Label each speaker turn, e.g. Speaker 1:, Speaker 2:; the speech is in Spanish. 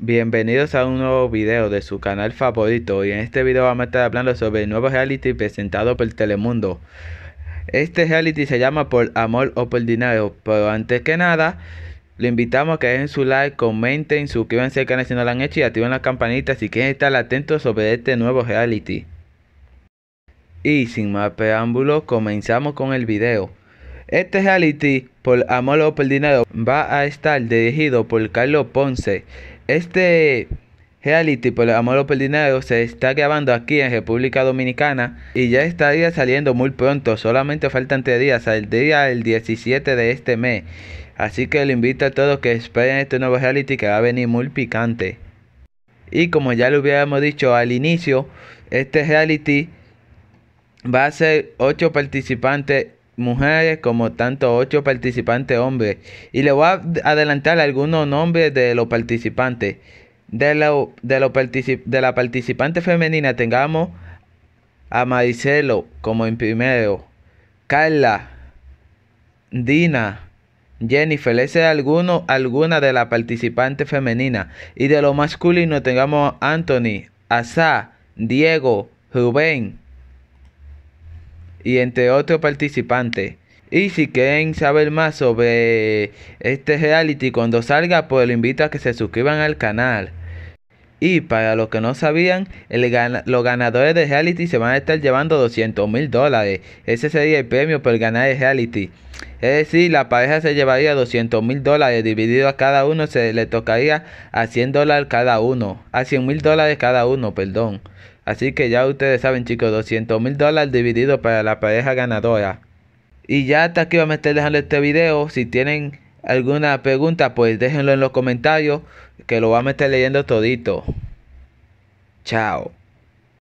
Speaker 1: Bienvenidos a un nuevo video de su canal favorito y en este video vamos a estar hablando sobre el nuevo reality presentado por Telemundo. Este reality se llama Por Amor o Por Dinero, pero antes que nada, le invitamos a que dejen su like, comenten, suscríbanse al canal si no lo han hecho y activen la campanita si quieren estar atentos sobre este nuevo reality. Y sin más preámbulos, comenzamos con el video. Este reality, Por Amor o Por Dinero, va a estar dirigido por Carlos Ponce este reality por el amor o por el dinero se está grabando aquí en República Dominicana y ya estaría saliendo muy pronto, solamente faltan tres días, saldría el 17 de este mes. Así que le invito a todos que esperen este nuevo reality que va a venir muy picante. Y como ya lo hubiéramos dicho al inicio, este reality va a ser 8 participantes mujeres como tanto ocho participantes hombres. Y le voy a adelantar algunos nombres de los participantes. De, lo, de, de la participante femenina tengamos a Maricelo como en primero, Carla, Dina, Jennifer, ese es alguno, alguna de la participante femenina Y de lo masculino tengamos Anthony, Asa, Diego, Rubén, y entre otros participantes. Y si quieren saber más sobre este reality cuando salga, pues lo invito a que se suscriban al canal. Y para los que no sabían, el los ganadores de reality se van a estar llevando 200 mil dólares. Ese sería el premio por ganar el reality. Es decir, la pareja se llevaría 200 mil dólares dividido a cada uno, se le tocaría a 100 dólares cada uno. A 100 mil dólares cada uno, perdón. Así que ya ustedes saben chicos, 200 mil dólares dividido para la pareja ganadora. Y ya hasta aquí vamos a estar dejando este video. Si tienen alguna pregunta, pues déjenlo en los comentarios, que lo vamos a estar leyendo todito. Chao.